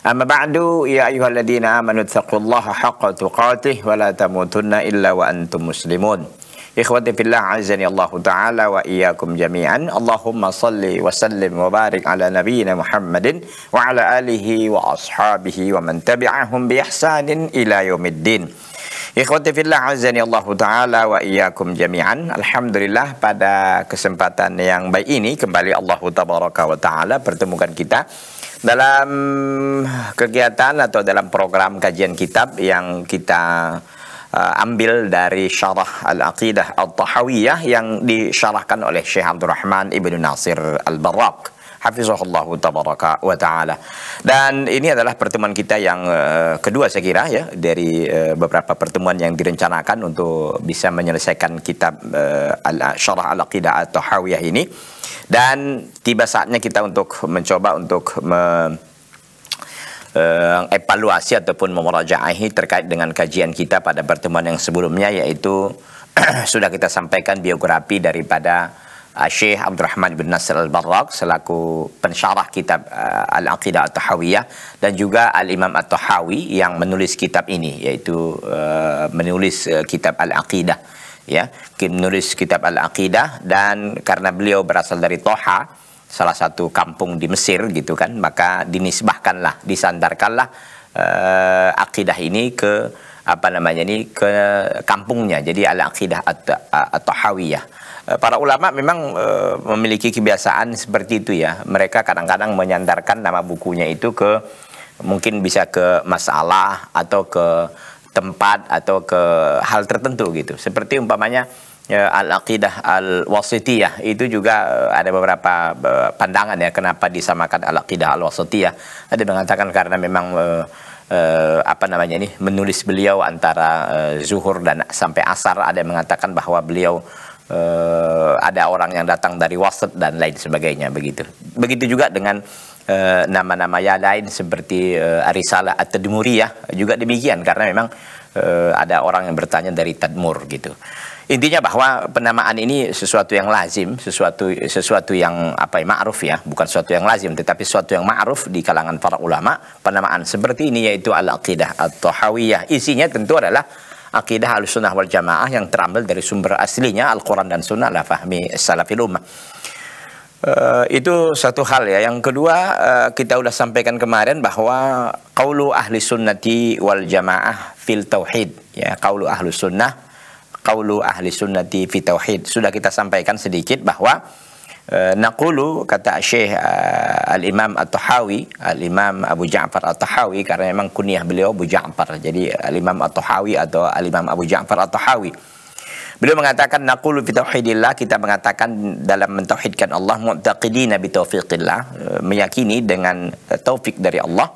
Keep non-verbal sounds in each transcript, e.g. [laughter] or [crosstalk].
Amma ba'du ya ayyuhalladzina amanu taqullaha haqqa tuqatih wa la tamutunna illa wa antum muslimun. Ikhwati fillah azani Allah taala wa iyyakum jami'an. Allahumma salli wa sallim wa barik ala nabiyyina Muhammadin wa ala alihi wa ashabihi wa man tabi'ahum bi ihsanin ila yaumiddin. Ikhwati fillah azani Allah taala wa iyyakum jami'an. Alhamdulillah pada kesempatan yang baik ini kembali Allah tabaraka wa taala pertemukan kita dalam kegiatan atau dalam program kajian kitab yang kita uh, ambil dari syarah Al-Aqidah Al-Tahawiyah yang disyarahkan oleh Syekh Abdul Rahman Ibn Nasir Al-Barraq hafizahullah tabaraka wa taala. Dan ini adalah pertemuan kita yang uh, kedua saya kira ya dari uh, beberapa pertemuan yang direncanakan untuk bisa menyelesaikan kitab uh, al Syarah Al-Aqidah atau Hawiyah ini. Dan tiba saatnya kita untuk mencoba untuk me uh, evaluasi ataupun memurajaahi terkait dengan kajian kita pada pertemuan yang sebelumnya yaitu [clears throat] sudah kita sampaikan biografi daripada uh, ah, Syekh Abdul Rahman bin Nasir Al-Barrak selaku pensyarah kitab uh, Al-Aqidah atau tahawiyah dan juga Al-Imam atau tahawi yang menulis kitab ini yaitu uh, menulis uh, kitab Al-Aqidah ya menulis kitab Al-Aqidah dan karena beliau berasal dari Toha salah satu kampung di Mesir gitu kan maka dinisbahkanlah disandarkanlah uh, akidah ini ke apa namanya ini ke kampungnya jadi al aqidah at-tahawiyah at Eh, para ulama memang e, memiliki kebiasaan seperti itu ya. Mereka kadang-kadang menyandarkan nama bukunya itu ke mungkin bisa ke masalah atau ke tempat atau ke hal tertentu gitu. Seperti umpamanya e, al-aqidah al-wasitiyah itu juga e, ada beberapa e, pandangan ya kenapa disamakan al-aqidah al-wasitiyah. Ada yang mengatakan karena memang e, Uh, apa namanya ini menulis beliau antara uh, zuhur dan sampai asar ada yang mengatakan bahwa beliau Eh, ada orang yang datang dari wasit dan lain sebagainya begitu. Begitu juga dengan eh, nama-nama uh, yang lain seperti uh, Arisala atau ya juga demikian karena memang uh, ada orang yang bertanya dari Tadmur gitu. Intinya bahwa penamaan ini sesuatu yang lazim, sesuatu sesuatu yang apa ya ma'ruf ya, bukan sesuatu yang lazim tetapi sesuatu yang ma'ruf di kalangan para ulama. Penamaan seperti ini yaitu al-aqidah atau Hawiyah. Isinya tentu adalah akidah al-sunnah wal jamaah yang terambil dari sumber aslinya Al-Quran dan Sunnah lah fahmi salafil ummah. Uh, itu satu hal ya. Yang kedua uh, kita sudah sampaikan kemarin bahwa kaulu ahli sunnati wal jamaah fil tauhid ya kaulu ahli sunnah kaulu ahli sunnati fil tauhid sudah kita sampaikan sedikit bahwa Eh, naqulu kata Syekh uh, Al-Imam At-Tahawi, Al-Imam Abu Ja'far At-Tahawi karena memang kunyah beliau Abu Ja'far. Jadi Al-Imam At-Tahawi atau Al-Imam Abu Ja'far At-Tahawi. Beliau mengatakan naqulu fi tauhidillah kita mengatakan dalam mentauhidkan Allah mu'taqidina bi taufiqillah, eh, meyakini dengan taufik dari Allah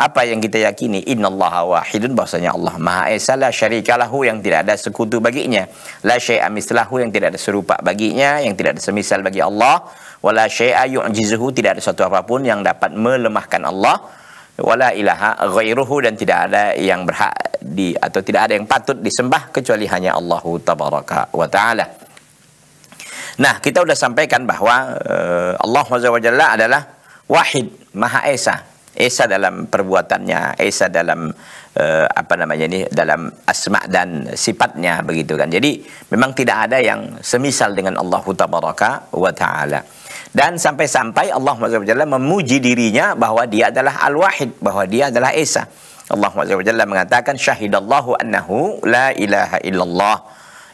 apa yang kita yakini innallaha wahidun bahwasanya Allah Maha Esa la syarikalahu yang tidak ada sekutu baginya la syai'a mislahu yang tidak ada serupa baginya yang tidak ada semisal bagi Allah wala syai'a yu'jizuhu tidak ada satu apapun yang dapat melemahkan Allah wala ilaha ghairuhu dan tidak ada yang berhak di atau tidak ada yang patut disembah kecuali hanya Allahu tabaraka wa taala. Nah, kita sudah sampaikan bahwa uh, Allah Azza wa Jalla adalah Wahid, Maha Esa. Esa dalam perbuatannya, Esa dalam eh, apa namanya ini dalam asma dan sifatnya begitu kan. Jadi memang tidak ada yang semisal dengan Allah Tabaraka wa taala. Dan sampai-sampai Allah Subhanahu memuji dirinya bahwa dia adalah Al-Wahid, bahwa dia adalah Esa. Allah Subhanahu mengatakan syahidallahu annahu la ilaha illallah.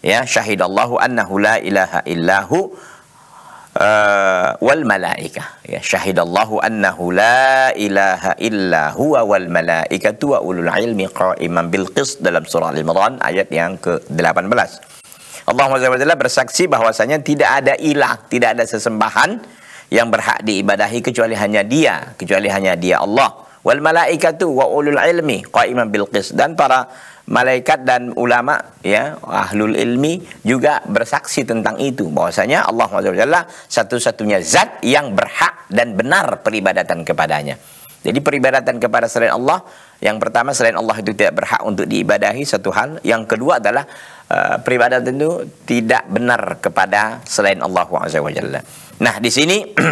Ya, syahidallahu annahu la ilaha illahu Eh, wal malaika ya syahidallahu annahu la ilaha illa huwa wal malaikatu wa ulul ilmi qaiman bil qist dalam surah Al-Imran ayat yang ke-18 Allah SWT bersaksi bahwasanya tidak ada ilah, tidak ada sesembahan yang berhak diibadahi kecuali hanya dia, kecuali hanya dia Allah. Wal malaikatu wa ulul ilmi qaiman bil qist dan para malaikat dan ulama ya ahlul ilmi juga bersaksi tentang itu bahwasanya Allah Subhanahu satu-satunya zat yang berhak dan benar peribadatan kepadanya. Jadi peribadatan kepada selain Allah yang pertama selain Allah itu tidak berhak untuk diibadahi satu hal, yang kedua adalah uh, peribadatan itu tidak benar kepada selain Allah Subhanahu Nah, di sini [clears throat]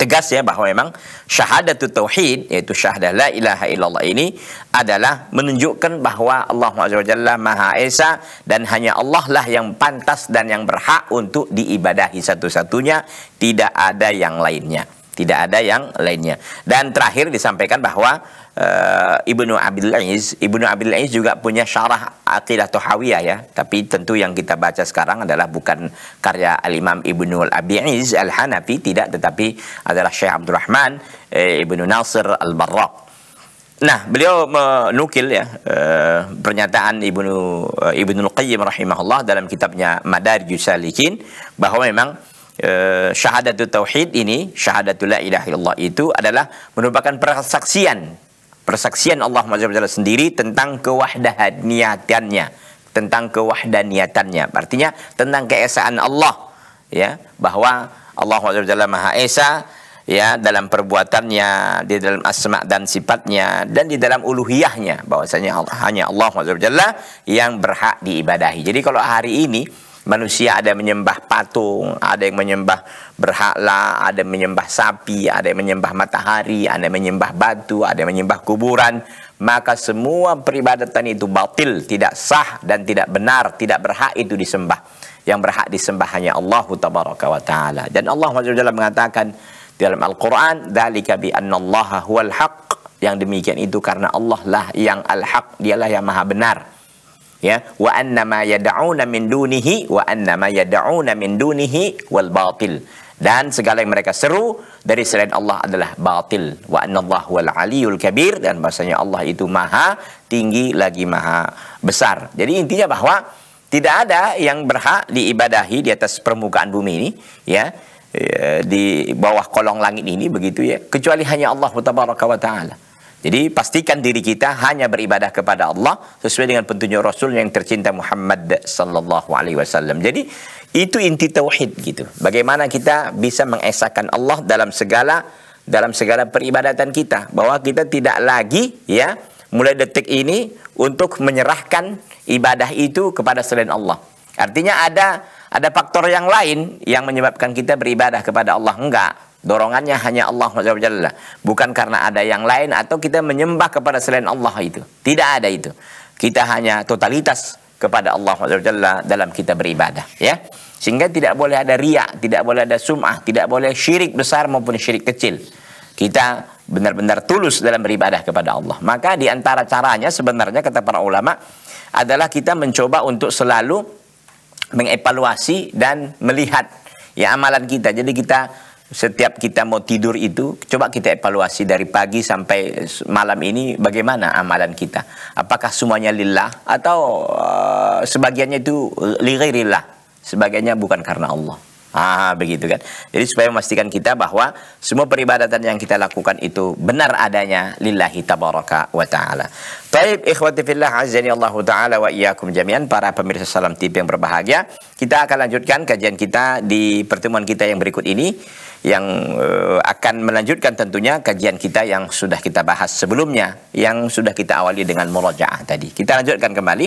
tegas ya bahwa memang syahadat tauhid yaitu syahadah la ilaha illallah ini adalah menunjukkan bahwa Allah Jalla Maha Esa dan hanya Allah lah yang pantas dan yang berhak untuk diibadahi satu-satunya tidak ada yang lainnya tidak ada yang lainnya dan terakhir disampaikan bahwa uh, Ibnu Abdul Aziz. Ibnu Abdul Aziz juga punya syarah Aqidah Tuhawiyah ya. Tapi tentu yang kita baca sekarang adalah bukan karya Al-Imam Ibnu Abi Aziz Al-Hanafi tidak tetapi adalah Syekh Abdul Rahman eh, Ibnu Nasir Al-Barraq. Nah, beliau menukil ya eh, pernyataan Ibnu eh, Ibnu Qayyim rahimahullah dalam kitabnya Madarijus Salikin bahwa memang syahadatul tauhid ini, syahadatul la ilaha illallah itu adalah merupakan persaksian persaksian Allah SWT sendiri tentang kewahdahan niatannya tentang kewahdaniatannya. Artinya tentang keesaan Allah ya, bahwa Allah SWT Maha Esa ya dalam perbuatannya, di dalam asma dan sifatnya dan di dalam uluhiyahnya bahwasanya Allah, hanya Allah SWT yang berhak diibadahi. Jadi kalau hari ini manusia ada yang menyembah patung, ada yang menyembah berhala, ada yang menyembah sapi, ada yang menyembah matahari, ada yang menyembah batu, ada yang menyembah kuburan, maka semua peribadatan itu batil, tidak sah dan tidak benar, tidak berhak itu disembah. Yang berhak disembah hanya Allah tabaraka wa taala. Dan Allah dalam mengatakan di dalam Al-Qur'an, "Dzalika bi annallaha huwal haq." Yang demikian itu karena Allah lah yang al-haq, dialah yang maha benar ya wa anna ma yad'una min dunihi wa anna ma yad'una min dunihi wal batil dan segala yang mereka seru dari selain Allah adalah batil wa Allah wal aliyul kabir dan bahasanya Allah itu maha tinggi lagi maha besar jadi intinya bahwa tidak ada yang berhak diibadahi di atas permukaan bumi ini ya eh, di bawah kolong langit ini begitu ya kecuali hanya Allah tabaraka wa taala jadi pastikan diri kita hanya beribadah kepada Allah sesuai dengan petunjuk Rasul yang tercinta Muhammad sallallahu alaihi wasallam. Jadi itu inti tauhid gitu. Bagaimana kita bisa mengesahkan Allah dalam segala dalam segala peribadatan kita bahwa kita tidak lagi ya mulai detik ini untuk menyerahkan ibadah itu kepada selain Allah. Artinya ada ada faktor yang lain yang menyebabkan kita beribadah kepada Allah enggak Dorongannya hanya Allah Jalla, bukan karena ada yang lain atau kita menyembah kepada selain Allah itu. Tidak ada itu. Kita hanya totalitas kepada Allah Jalla dalam kita beribadah, ya. Sehingga tidak boleh ada riak, tidak boleh ada sum'ah, tidak boleh syirik besar maupun syirik kecil. Kita benar-benar tulus dalam beribadah kepada Allah. Maka di antara caranya sebenarnya kata para ulama adalah kita mencoba untuk selalu mengevaluasi dan melihat ya amalan kita. Jadi kita setiap kita mau tidur itu coba kita evaluasi dari pagi sampai malam ini bagaimana amalan kita apakah semuanya lillah atau uh, sebagiannya itu lirilah sebagiannya bukan karena Allah ah begitu kan jadi supaya memastikan kita bahwa semua peribadatan yang kita lakukan itu benar adanya lillahi tabaraka wa taala baik ikhwati fillah azani Allah taala wa iyyakum jami'an para pemirsa Salam tip yang berbahagia kita akan lanjutkan kajian kita di pertemuan kita yang berikut ini yang uh, akan melanjutkan tentunya kajian kita yang sudah kita bahas sebelumnya yang sudah kita awali dengan murajaah tadi. Kita lanjutkan kembali.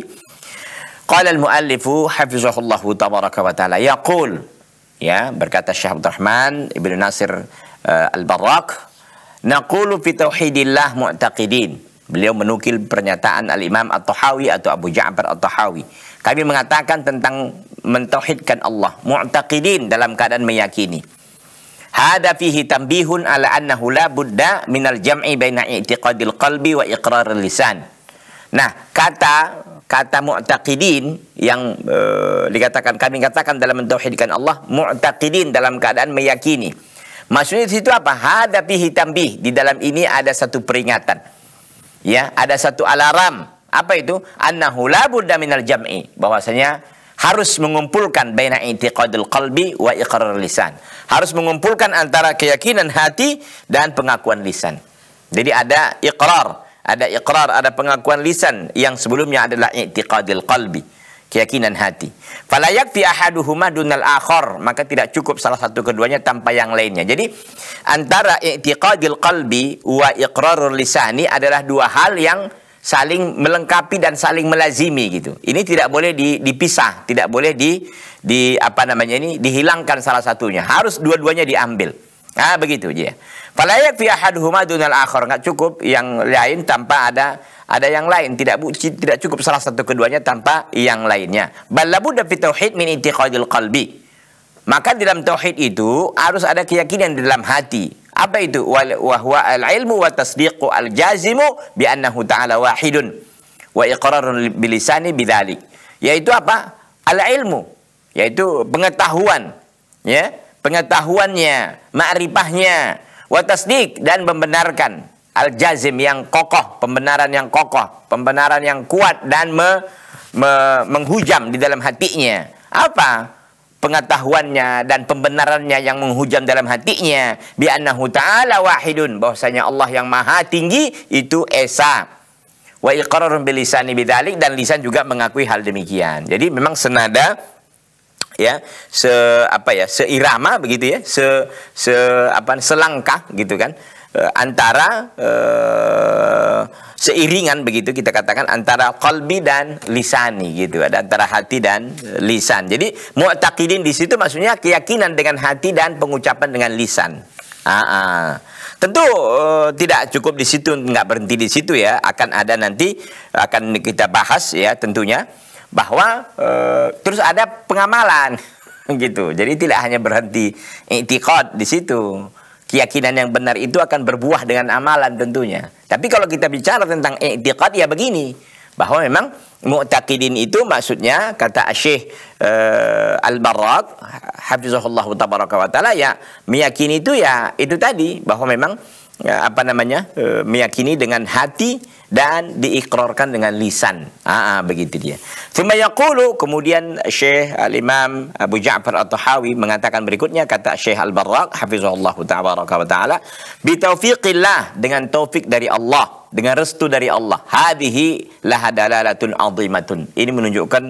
Qala al-muallifu hafizahullahu tabaraka wa taala yaqul ya berkata Syekh Abdul Rahman Ibnu Nasir uh, eh, Al-Barrak naqulu fi tauhidillah mu'taqidin. Beliau menukil pernyataan Al-Imam At-Tahawi atau Abu Ja'far At-Tahawi. Kami mengatakan tentang mentauhidkan Allah, mu'taqidin dalam keadaan meyakini. Hada fihi tambihun ala annahu la buddha minal jam'i baina i'tiqadil qalbi wa iqraril lisan. Nah, kata kata mu'taqidin yang e, dikatakan kami katakan dalam mentauhidkan Allah, mu'taqidin dalam keadaan meyakini. Maksudnya di situ apa? Hada fihi tambih. Di dalam ini ada satu peringatan. Ya, ada satu alarm. Apa itu? Annahu la Buddha minal jam'i. Bahwasanya harus mengumpulkan baina intiqadul qalbi wa iqrar lisan. Harus mengumpulkan antara keyakinan hati dan pengakuan lisan. Jadi ada iqrar, ada iqrar, ada pengakuan lisan yang sebelumnya adalah intiqadul qalbi, keyakinan hati. Fala yakfi ahaduhuma dunal akhar, maka tidak cukup salah satu keduanya tanpa yang lainnya. Jadi antara i'tiqadul qalbi wa iqrarul lisani adalah dua hal yang saling melengkapi dan saling melazimi gitu. Ini tidak boleh dipisah, tidak boleh di di apa namanya ini dihilangkan salah satunya. Harus dua-duanya diambil. Ah begitu dia. Falayak fi ahaduhuma dunal akhar enggak cukup yang lain tanpa ada ada yang lain tidak tidak cukup salah satu keduanya tanpa yang lainnya. Balabu fi tauhid min intiqadil qalbi. Maka dalam tauhid itu harus ada keyakinan di dalam hati apa itu? Wahwa al-ilmu wa tasdiqu al-jazimu bi annahu ta'ala wahidun wa iqrarun bilisani bidali. Yaitu apa? Al-ilmu, yaitu pengetahuan, ya, pengetahuannya, ma'rifahnya, wa tasdiq dan membenarkan al-jazim yang kokoh, pembenaran yang kokoh, pembenaran yang kuat dan me, me, menghujam di dalam hatinya. Apa? pengetahuannya dan pembenarannya yang menghujam dalam hatinya bi annahu ta'ala wahidun bahwasanya Allah yang maha tinggi itu esa wa iqrarun bil lisani bidzalik dan lisan juga mengakui hal demikian jadi memang senada ya se apa ya seirama begitu ya se se apa selangkah gitu kan eh, antara eh, seiringan begitu kita katakan antara kalbi dan lisani gitu ada antara hati dan lisan jadi mu'taqidin di situ maksudnya keyakinan dengan hati dan pengucapan dengan lisan ah, ah. tentu uh, tidak cukup di situ nggak berhenti di situ ya akan ada nanti akan kita bahas ya tentunya bahwa uh, terus ada pengamalan [laughs] gitu jadi tidak hanya berhenti itikad di situ keyakinan yang benar itu akan berbuah dengan amalan tentunya. Tapi kalau kita bicara tentang i'tiqad ya begini, bahwa memang mu'taqidin itu maksudnya kata Syekh uh, eh, al barraq hafizahullah tabaraka wa taala ya meyakini itu ya itu tadi bahwa memang Ya, apa namanya e, meyakini dengan hati dan diikrarkan dengan lisan. Ah, begitu dia. Thumma yaqulu kemudian Syekh Al-Imam Abu Ja'far At-Tahawi mengatakan berikutnya kata Syekh Al-Barraq hafizahullah tabaraka taala bi dengan taufik dari Allah dengan restu dari Allah. Hadhihi lahadalalatun azimatun. Ini menunjukkan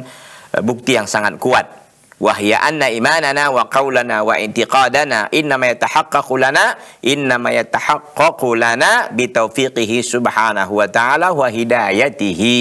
e, bukti yang sangat kuat wahya anna imanana wa qaulana wa intiqadana innama yatahaqqaqu lana innama yatahaqqaqu lana bitaufiqihi subhanahu wa ta'ala wa hidayatihi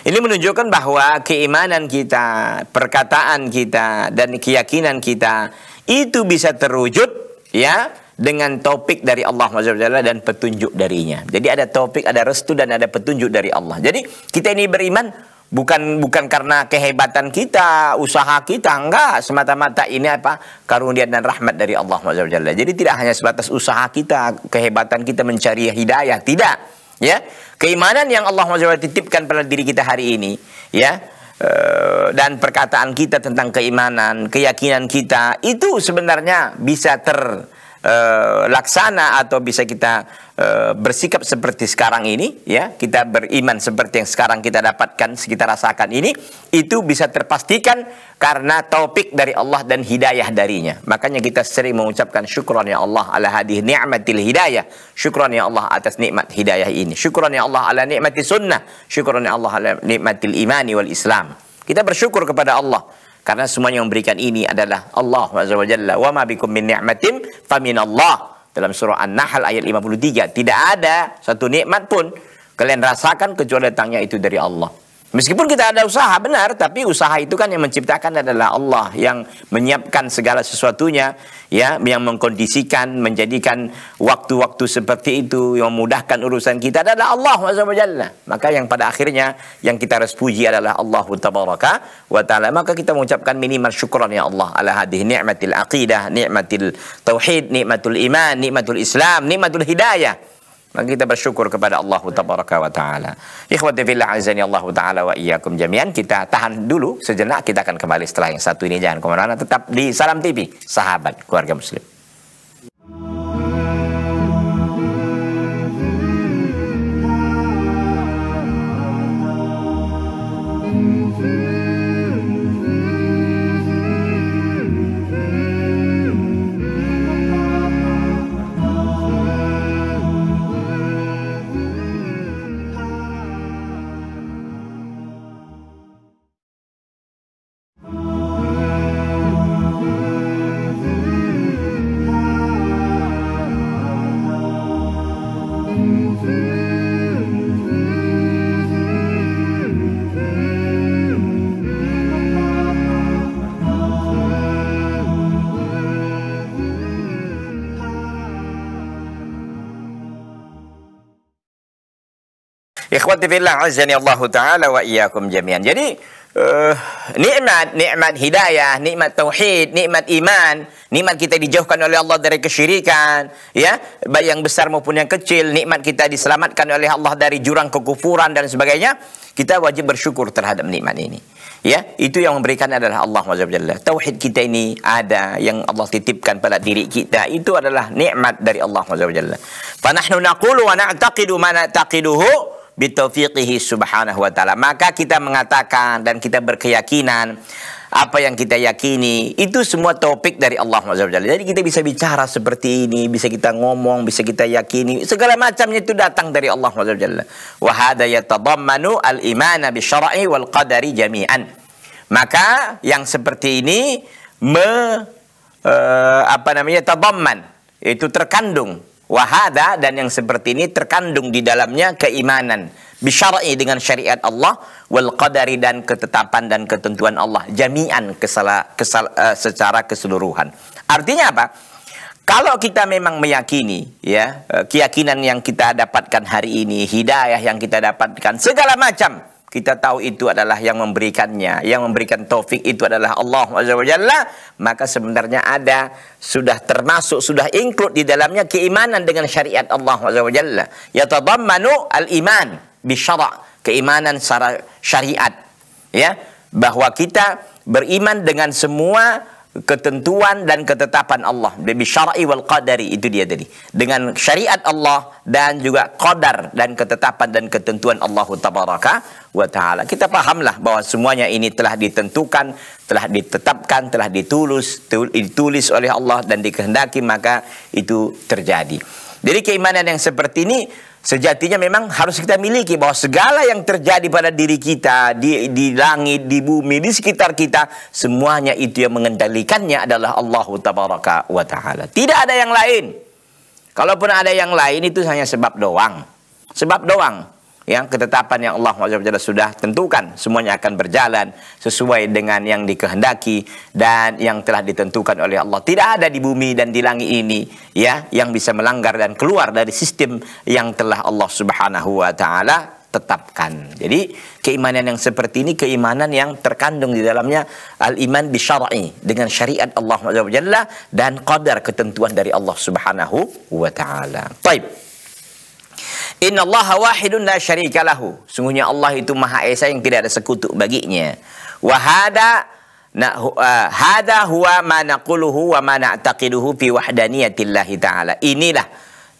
ini menunjukkan bahwa keimanan kita, perkataan kita, dan keyakinan kita itu bisa terwujud ya dengan topik dari Allah SWT dan petunjuk darinya. Jadi ada topik, ada restu dan ada petunjuk dari Allah. Jadi kita ini beriman bukan bukan karena kehebatan kita, usaha kita, enggak, semata-mata ini apa? karunia dan rahmat dari Allah Subhanahu Jadi tidak hanya sebatas usaha kita, kehebatan kita mencari hidayah, tidak, ya. Keimanan yang Allah Subhanahu titipkan pada diri kita hari ini, ya. Eh, dan perkataan kita tentang keimanan, keyakinan kita itu sebenarnya bisa ter Eh, laksana atau bisa kita e, bersikap seperti sekarang ini ya kita beriman seperti yang sekarang kita dapatkan sekitar rasakan ini itu bisa terpastikan karena topik dari Allah dan hidayah darinya makanya kita sering mengucapkan syukron ya Allah ala hadih ni'matil hidayah syukron ya Allah atas nikmat hidayah ini syukron ya Allah ala nikmati sunnah syukron ya Allah ala nikmatil imani wal islam kita bersyukur kepada Allah Karena semua yang memberikan ini adalah Allah SWT. Wa ma bikum min ni'matin fa min Allah. Dalam surah An-Nahl ayat 53. Tidak ada satu nikmat pun kalian rasakan kecuali datangnya itu dari Allah. Meskipun kita ada usaha benar, tapi usaha itu kan yang menciptakan adalah Allah yang menyiapkan segala sesuatunya, ya, yang mengkondisikan, menjadikan waktu-waktu seperti itu yang memudahkan urusan kita adalah Allah Jalla. Maka yang pada akhirnya yang kita harus puji adalah Allah Tabaraka wa taala. Maka kita mengucapkan minimal syukuran ya Allah ala hadhihi ni'matil aqidah, ni'matil tauhid, ni'matul iman, ni'matul islam, ni'matul hidayah. Maka kita bersyukur kepada Allah Tabaraka wa taala. Ikhwati fillah azani Allah taala wa iyyakum jami'an. Kita tahan dulu sejenak, kita akan kembali setelah yang satu ini jangan kemana mana tetap di Salam TV, sahabat keluarga muslim. Ikhwati fillah azani Allah taala wa iyyakum jami'an. Jadi uh, nikmat nikmat hidayah, nikmat tauhid, nikmat iman, nikmat kita dijauhkan oleh Allah dari kesyirikan, ya, baik yang besar maupun yang kecil, nikmat kita diselamatkan oleh Allah dari jurang kekufuran dan sebagainya, kita wajib bersyukur terhadap nikmat ini. Ya, itu yang memberikan adalah Allah Jalla. Tauhid kita ini ada yang Allah titipkan pada diri kita. Itu adalah nikmat dari Allah Jalla. Fa nahnu naqulu wa na'taqidu ma na'taqiduhu bitaufiqihi subhanahu wa taala. Maka kita mengatakan dan kita berkeyakinan apa yang kita yakini itu semua topik dari Allah Subhanahu Jadi kita bisa bicara seperti ini, bisa kita ngomong, bisa kita yakini, segala macamnya itu datang dari Allah Subhanahu Wa hada yatadammanu al-imana bi syar'i wal qadari jami'an. Maka yang seperti ini me, uh, apa namanya tadamman itu terkandung Wahada dan yang seperti ini terkandung di dalamnya keimanan. Bisyar'i dengan syariat Allah. Wal qadari dan ketetapan dan ketentuan Allah. Jami'an kesala, kesala, uh, eh, secara keseluruhan. Artinya apa? Kalau kita memang meyakini ya eh, keyakinan yang kita dapatkan hari ini, hidayah yang kita dapatkan, segala macam kita tahu itu adalah yang memberikannya, yang memberikan taufik itu adalah Allah Jalla, maka sebenarnya ada sudah termasuk sudah include di dalamnya keimanan dengan syariat Allah Jalla. Yatadammanu al-iman bi keimanan secara syariat. Ya, bahwa kita beriman dengan semua ketentuan dan ketetapan Allah bi syar'i wal qadari itu dia tadi dengan syariat Allah dan juga qadar dan ketetapan dan ketentuan Allah tabaraka wa taala. Kita pahamlah bahwa semuanya ini telah ditentukan, telah ditetapkan, telah ditulis ditulis oleh Allah dan dikehendaki maka itu terjadi. Jadi keimanan yang seperti ini sejatinya memang harus kita miliki bahwa segala yang terjadi pada diri kita di di langit, di bumi, di sekitar kita semuanya itu yang mengendalikannya adalah Allah tabaraka wa Tidak ada yang lain. Kalaupun ada yang lain itu hanya sebab doang. Sebab doang yang ketetapan yang Allah SWT sudah tentukan semuanya akan berjalan sesuai dengan yang dikehendaki dan yang telah ditentukan oleh Allah tidak ada di bumi dan di langit ini ya yang bisa melanggar dan keluar dari sistem yang telah Allah Subhanahu wa taala tetapkan. Jadi keimanan yang seperti ini keimanan yang terkandung di dalamnya al-iman bi syar'i dengan syariat Allah SWT dan qadar ketentuan dari Allah Subhanahu wa taala. Baik. Inna Allah wahidun la syarika lahu. Sungguhnya Allah itu Maha Esa yang tidak ada sekutu baginya. Wa hada na, uh, hada huwa ma naquluhu wa ma na'taqiduhu fi wahdaniyatillahi taala. Inilah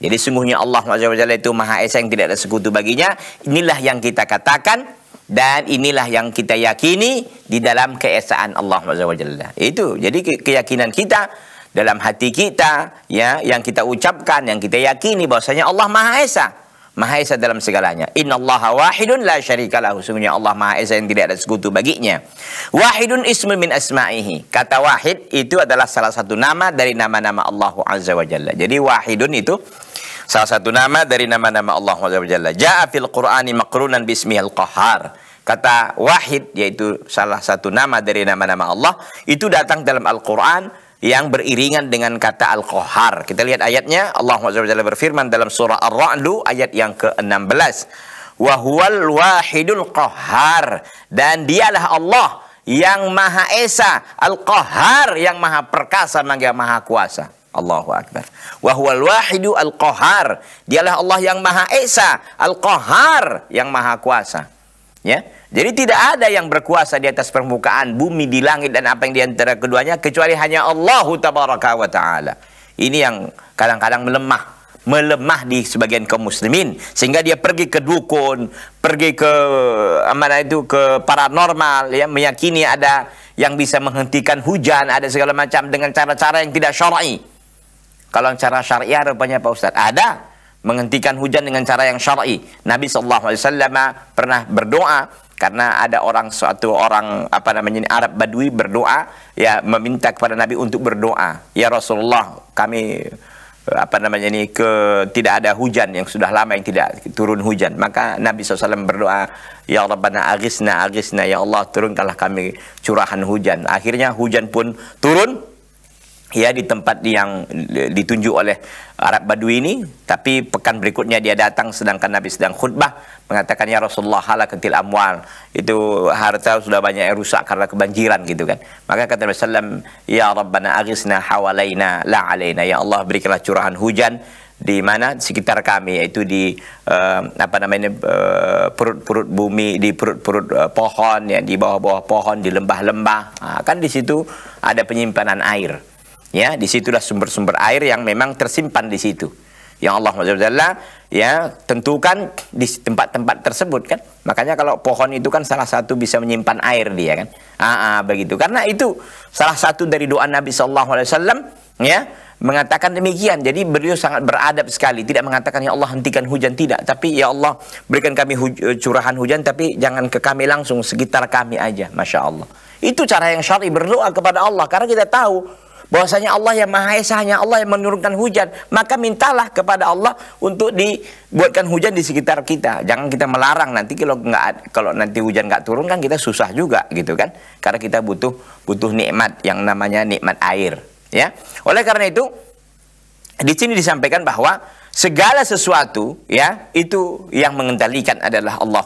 jadi sungguhnya Allah Subhanahu itu Maha Esa yang tidak ada sekutu baginya. Inilah yang kita katakan dan inilah yang kita yakini di dalam keesaan Allah Subhanahu Itu. Jadi keyakinan kita dalam hati kita ya yang kita ucapkan yang kita yakini bahwasanya Allah Maha Esa Maha Esa dalam segalanya. Inna Allah wahidun la syarika lahu. Sungguhnya Allah Maha Esa yang tidak ada sekutu baginya. Wahidun ismu min asma'ihi. Kata wahid itu adalah salah satu nama dari nama-nama Allah Azza wa Jalla. Jadi wahidun itu salah satu nama dari nama-nama Allah Azza wa Jalla. Ja'a fil Qur'ani makrunan bismihil qahar. Kata wahid yaitu salah satu nama dari nama-nama Allah itu datang dalam Al-Qur'an yang beriringan dengan kata al-qahar. Kita lihat ayatnya Allah SWT berfirman dalam surah Ar-Ra'd ayat yang ke-16. Wa wahidul qahar dan dialah Allah yang maha esa, al-qahar yang maha perkasa dan yang maha kuasa. Allahu Akbar. Wa wahidul wahidu al-qahar. Dialah Allah yang maha esa, al-qahar yang maha kuasa. Ya. Jadi tidak ada yang berkuasa di atas permukaan bumi, di langit dan apa yang di antara keduanya kecuali hanya Allah tabaraka wa taala. Ini yang kadang-kadang melemah melemah di sebagian kaum muslimin sehingga dia pergi ke dukun, pergi ke eh, mana itu ke paranormal ya meyakini ada yang bisa menghentikan hujan, ada segala macam dengan cara-cara yang tidak syar'i. Kalau cara syariah rupanya Pak Ustaz ada, menghentikan hujan dengan cara yang syar'i. Nabi saw Alaihi Wasallam pernah berdoa karena ada orang suatu orang apa namanya Arab Badui berdoa ya meminta kepada Nabi untuk berdoa ya Rasulullah kami apa namanya ini ke tidak ada hujan yang sudah lama yang tidak turun hujan maka Nabi SAW berdoa ya Rabbana agisna agisna ya Allah turunkanlah kami curahan hujan akhirnya hujan pun turun ya di tempat yang ditunjuk oleh Arab Badui ini tapi pekan berikutnya dia datang sedangkan Nabi sedang khutbah mengatakan ya Rasulullah halakatil amwal itu harta sudah banyak yang rusak karena kebanjiran gitu kan maka kata Nabi sallam ya Rabbana aghisna hawalaina la alaina ya Allah berikanlah curahan hujan di mana sekitar kami yaitu di uh, apa namanya eh, perut-perut uh, bumi di perut-perut uh, pohon yang di bawah-bawah pohon di lembah-lembah nah, kan di situ ada penyimpanan air Ya, disitulah sumber-sumber air yang memang tersimpan di situ. Yang Allah SWT ya tentukan di tempat-tempat tersebut kan. Makanya kalau pohon itu kan salah satu bisa menyimpan air dia kan. Ah, ah begitu. Karena itu salah satu dari doa Nabi SAW ya mengatakan demikian. Jadi beliau sangat beradab sekali, tidak mengatakan ya Allah hentikan hujan tidak, tapi ya Allah berikan kami huj curahan hujan tapi jangan ke kami langsung sekitar kami aja, masya Allah. Itu cara yang syar'i berdoa kepada Allah karena kita tahu bahwasanya Allah yang Maha Esa hanya Allah yang menurunkan hujan, maka mintalah kepada Allah untuk dibuatkan hujan di sekitar kita. Jangan kita melarang nanti kalau nggak kalau nanti hujan nggak turun kan kita susah juga gitu kan? Karena kita butuh butuh nikmat yang namanya nikmat air, ya. Oleh karena itu di sini disampaikan bahwa segala sesuatu ya itu yang mengendalikan adalah Allah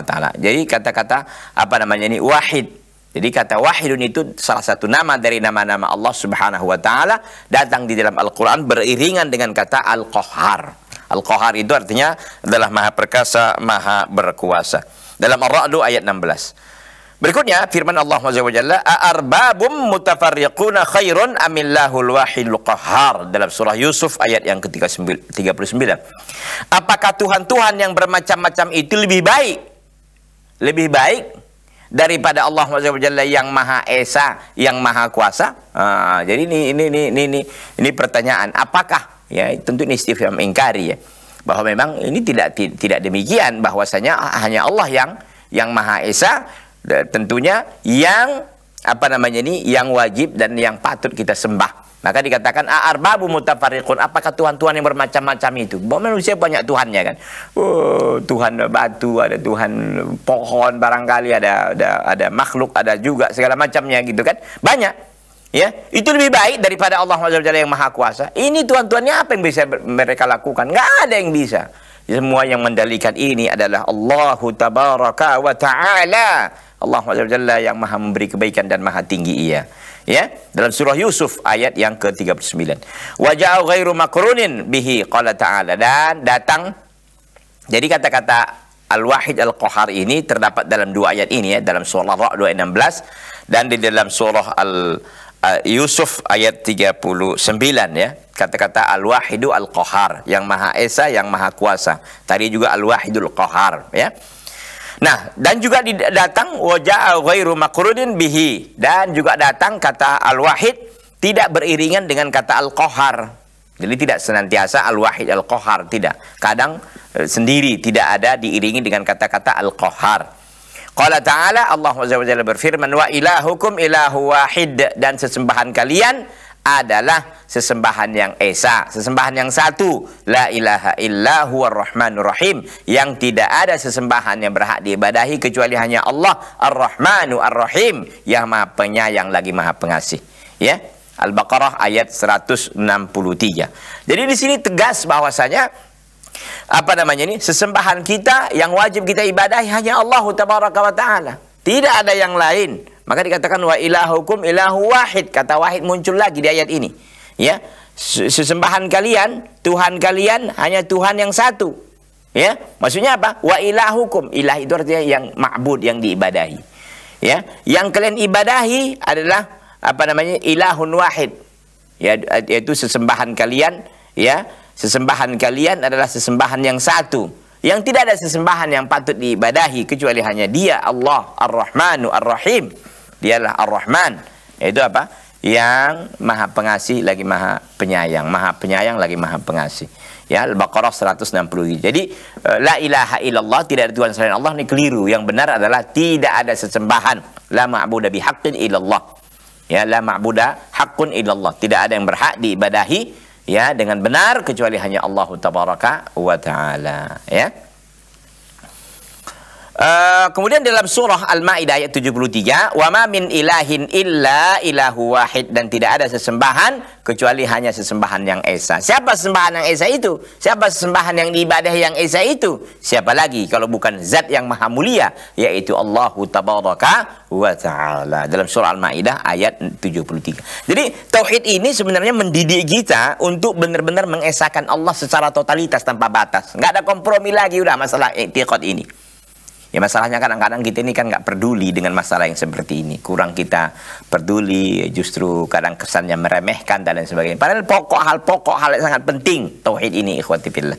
taala. Jadi kata-kata apa namanya ini wahid jadi kata wahidun itu salah satu nama dari nama-nama Allah Subhanahu wa taala datang di dalam Al-Qur'an beriringan dengan kata al qahar al qahar itu artinya adalah maha perkasa, maha berkuasa. Dalam Ar-Ra'd ayat 16. Berikutnya firman Allah Subhanahu wa taala, "Arbabum mutafarriquna khairun amillahul wahidul qahar. dalam surah Yusuf ayat yang ke-39. Apakah tuhan-tuhan yang bermacam-macam itu lebih baik? Lebih baik daripada Allah Jalla yang Maha Esa, yang Maha Kuasa? jadi ini ini ini ini ini, ini pertanyaan, apakah ya tentu ini istifham ingkari ya bahwa memang ini tidak tidak demikian bahwasanya hanya Allah yang yang Maha Esa tentunya yang apa namanya ini yang wajib dan yang patut kita sembah. Maka dikatakan arbabu mutafarikun. apakah tuhan-tuhan yang bermacam-macam itu? Bahwa manusia banyak tuhannya kan. Oh, tuhan batu, ada tuhan pohon barangkali, ada ada ada makhluk, ada juga segala macamnya gitu kan. Banyak. Ya, itu lebih baik daripada Allah Subhanahu yang Maha Kuasa. Ini tuhan-tuhannya apa yang bisa mereka lakukan? Gak ada yang bisa. Semua yang mendalikan ini adalah Allahu tabaraka wa taala. Allah Subhanahu yang Maha memberi kebaikan dan Maha tinggi Ia ya dalam surah Yusuf ayat yang ke-39 waja'u ghairu makrunin bihi qala ta'ala dan datang jadi kata-kata Al-Wahid Al-Qahar ini terdapat dalam dua ayat ini ya dalam surah Ra'd ra dan di dalam surah Al uh, Yusuf ayat 39 ya kata-kata Al-Wahidu Al-Qahar yang Maha Esa yang Maha Kuasa tadi juga Al-Wahidul Qahar ya Nah, dan juga datang wajah ghairu makrudin bihi dan juga datang kata al-wahid tidak beriringan dengan kata al-qahar. Jadi tidak senantiasa al-wahid al-qahar, tidak. Kadang e, sendiri tidak ada diiringi dengan kata-kata al-qahar. Qala ta'ala Allah Azza wa Jalla berfirman wa ilahukum ilahu wahid dan sesembahan kalian adalah sesembahan yang esa, sesembahan yang satu, la ilaha illa huwar rahmanur rahim, yang tidak ada sesembahan yang berhak diibadahi kecuali hanya Allah ar-Rahmanu ar-Rahim, yang Maha Penyayang lagi Maha Pengasih. Ya. Al-Baqarah ayat 163. Jadi di sini tegas bahwasanya apa namanya ini sesembahan kita yang wajib kita ibadahi hanya Allah taala. Tidak ada yang lain. Maka dikatakan wa ilahukum ilahu wahid. Kata wahid muncul lagi di ayat ini. Ya, sesembahan kalian, Tuhan kalian hanya Tuhan yang satu. Ya, maksudnya apa? Wa ilahukum. Ilah itu artinya yang ma'bud, yang diibadahi. Ya, yang kalian ibadahi adalah apa namanya? Ilahun wahid. Ya, yaitu sesembahan kalian, ya. Sesembahan kalian adalah sesembahan yang satu yang tidak ada sesembahan yang patut diibadahi kecuali hanya Dia Allah Ar-Rahmanu Ar-Rahim. Dialah Ar-Rahman. itu apa? Yang maha pengasih lagi maha penyayang. Maha penyayang lagi maha pengasih. Ya, Al-Baqarah 160. Jadi, eh, la ilaha illallah, tidak ada Tuhan selain Allah, ini keliru. Yang benar adalah tidak ada sesembahan. La ma'budah bihaqqin illallah. Ya, la ma'budah haqqun illallah. Tidak ada yang berhak diibadahi ya dengan benar kecuali hanya Allah tabaraka wa taala ya Eh, kemudian dalam surah Al-Maidah ayat 73, "Wa ma min ilahin illa ilahu wahid" dan tidak ada sesembahan kecuali hanya sesembahan yang esa. Siapa sesembahan yang esa itu? Siapa sesembahan yang ibadah yang esa itu? Siapa lagi kalau bukan zat yang maha mulia yaitu Allah tabaraka wa taala. Dalam surah Al-Maidah ayat 73. Jadi tauhid ini sebenarnya mendidik kita untuk benar-benar mengesakan Allah secara totalitas tanpa batas. Nggak ada kompromi lagi udah masalah i'tiqad ini. Ya masalahnya kadang-kadang kita ini kan nggak peduli dengan masalah yang seperti ini. Kurang kita peduli, justru kadang kesannya meremehkan dan lain sebagainya. Padahal pokok hal pokok hal yang sangat penting tauhid ini ikhwati fillah.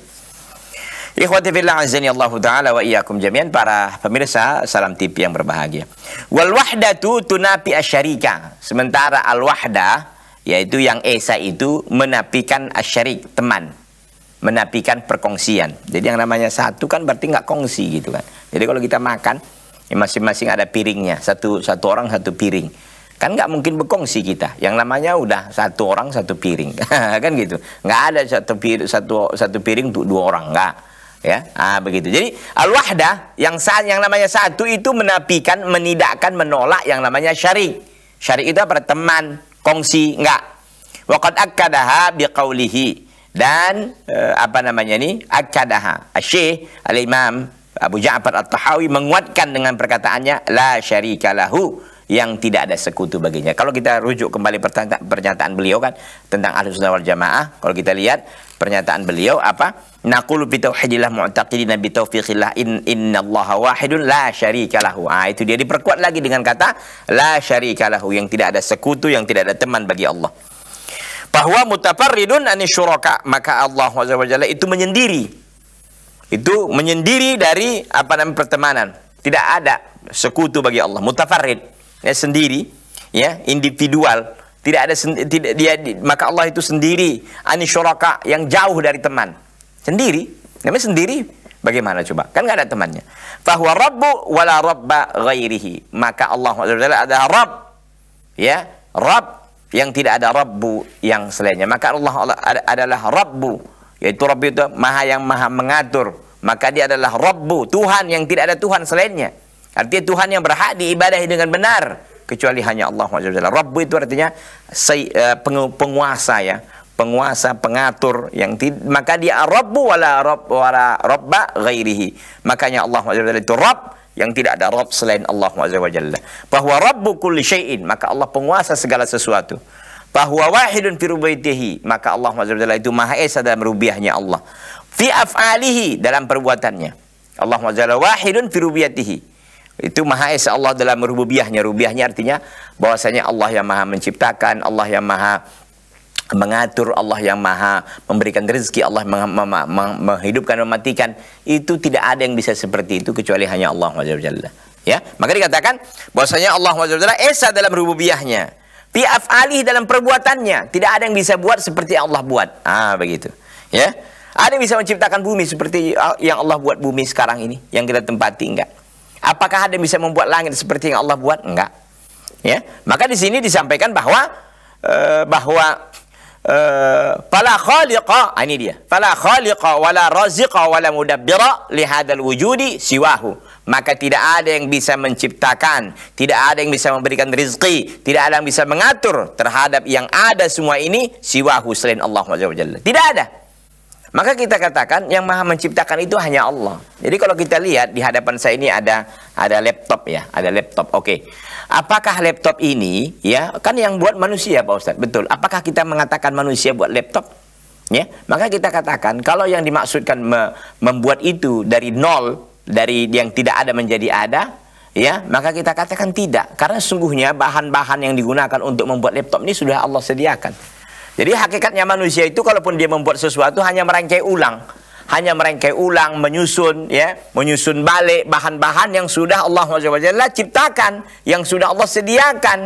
Ikhwati fillah azani Allah taala wa iyyakum jami'an para pemirsa salam tipi yang berbahagia. Wal wahdatu tunapi asyarika. Sementara al wahda yaitu yang esa itu menapikan asyarik teman menapikan perkongsian. Jadi yang namanya satu kan berarti nggak kongsi gitu kan. Jadi kalau kita makan, ya masing-masing ya ada piringnya, satu satu orang satu piring. Kan nggak mungkin berkongsi kita. Yang namanya udah satu orang satu piring, [laughs] kan gitu. Nggak ada satu piring, satu satu piring untuk dua orang, nggak. Ya, ah, begitu. Jadi al-wahda yang saat yang namanya satu itu menapikan menidakkan, menolak yang namanya syari. Syari itu apa? Teman, kongsi, enggak. Waqad akkadaha kaulihi dan eh, apa namanya ini akkadaha asy al-imam Abu Ja'far At-Tahawi menguatkan dengan perkataannya la syarika lahu yang tidak ada sekutu baginya. Kalau kita rujuk kembali pernyataan beliau kan tentang Ahlus Sunnah wal Jamaah, kalau kita lihat pernyataan beliau apa? Naqulu bi tauhidillah mu'taqidin bi taufiqillah in innallaha wahidun la syarika lahu. Ah itu dia diperkuat lagi dengan kata la syarika lahu yang tidak ada sekutu, yang tidak ada teman bagi Allah. Bahwa mutafarridun anis maka Allah Azza itu menyendiri itu menyendiri dari apa namanya pertemanan. Tidak ada sekutu bagi Allah, muta'farid ya sendiri, ya individual. Tidak ada tidak dia maka Allah itu sendiri, syuraka yang jauh dari teman. Sendiri, namanya sendiri bagaimana coba? Kan nggak ada temannya. Fahuwa rabbu wala rabba ghairihi. Maka Allah ada Rabb. Ya, Rabb yang tidak ada Rabbu yang selainnya. Maka Allah adalah Rabbu yaitu Rabb itu maha yang maha mengatur. Maka dia adalah Rabbu, Tuhan yang tidak ada Tuhan selainnya. Artinya Tuhan yang berhak diibadahi dengan benar. Kecuali hanya Allah SWT. Rabbu itu artinya eh, penguasa ya. Penguasa, pengatur yang maka dia Rabbu wala, Rabb, wala Rabba ghairihi. Makanya Allah SWT itu Rabb yang tidak ada Rabb selain Allah Azza wa Jalla. Bahwa Rabbu kulli syai'in, maka Allah penguasa segala sesuatu bahwa wahidun fi rubaitihi maka Allah Subhanahu itu maha esa dalam rubiahnya Allah fi af'alihi dalam perbuatannya Allah Subhanahu wahidun fi rubiyatihi itu maha esa Allah dalam rububiahnya rubiahnya artinya bahwasanya Allah yang maha menciptakan Allah yang maha mengatur Allah yang maha memberikan rezeki Allah menghidupkan mematikan itu tidak ada yang bisa seperti itu kecuali hanya Allah Subhanahu ya maka dikatakan bahwasanya Allah Subhanahu esa dalam rububiahnya Fi af'alih dalam perbuatannya. Tidak ada yang bisa buat seperti Allah buat. Ah, begitu. Ya. Ada yang bisa menciptakan bumi seperti yang Allah buat bumi sekarang ini yang kita tempati enggak? Apakah ada yang bisa membuat langit seperti yang Allah buat? Enggak. Ya. Maka di sini disampaikan bahwa uh, bahwa eh, fala khaliqa ah, ini dia fala khaliqa wala raziqa wala mudabbira li hadzal wujudi siwahu maka tidak ada yang bisa menciptakan, tidak ada yang bisa memberikan rizki, tidak ada yang bisa mengatur terhadap yang ada semua ini siwahu selain Allah Jalla. Tidak ada. Maka kita katakan yang maha menciptakan itu hanya Allah. Jadi kalau kita lihat di hadapan saya ini ada ada laptop ya, ada laptop. Oke. Okay. Apakah laptop ini ya kan yang buat manusia Pak Ustadz? Betul. Apakah kita mengatakan manusia buat laptop? Ya, maka kita katakan kalau yang dimaksudkan me membuat itu dari nol dari yang tidak ada menjadi ada, ya maka kita katakan tidak karena sungguhnya bahan-bahan yang digunakan untuk membuat laptop ini sudah Allah sediakan jadi hakikatnya manusia itu kalaupun dia membuat sesuatu hanya merangkai ulang hanya merangkai ulang menyusun ya menyusun balik bahan-bahan yang sudah Allah SWT ciptakan yang sudah Allah sediakan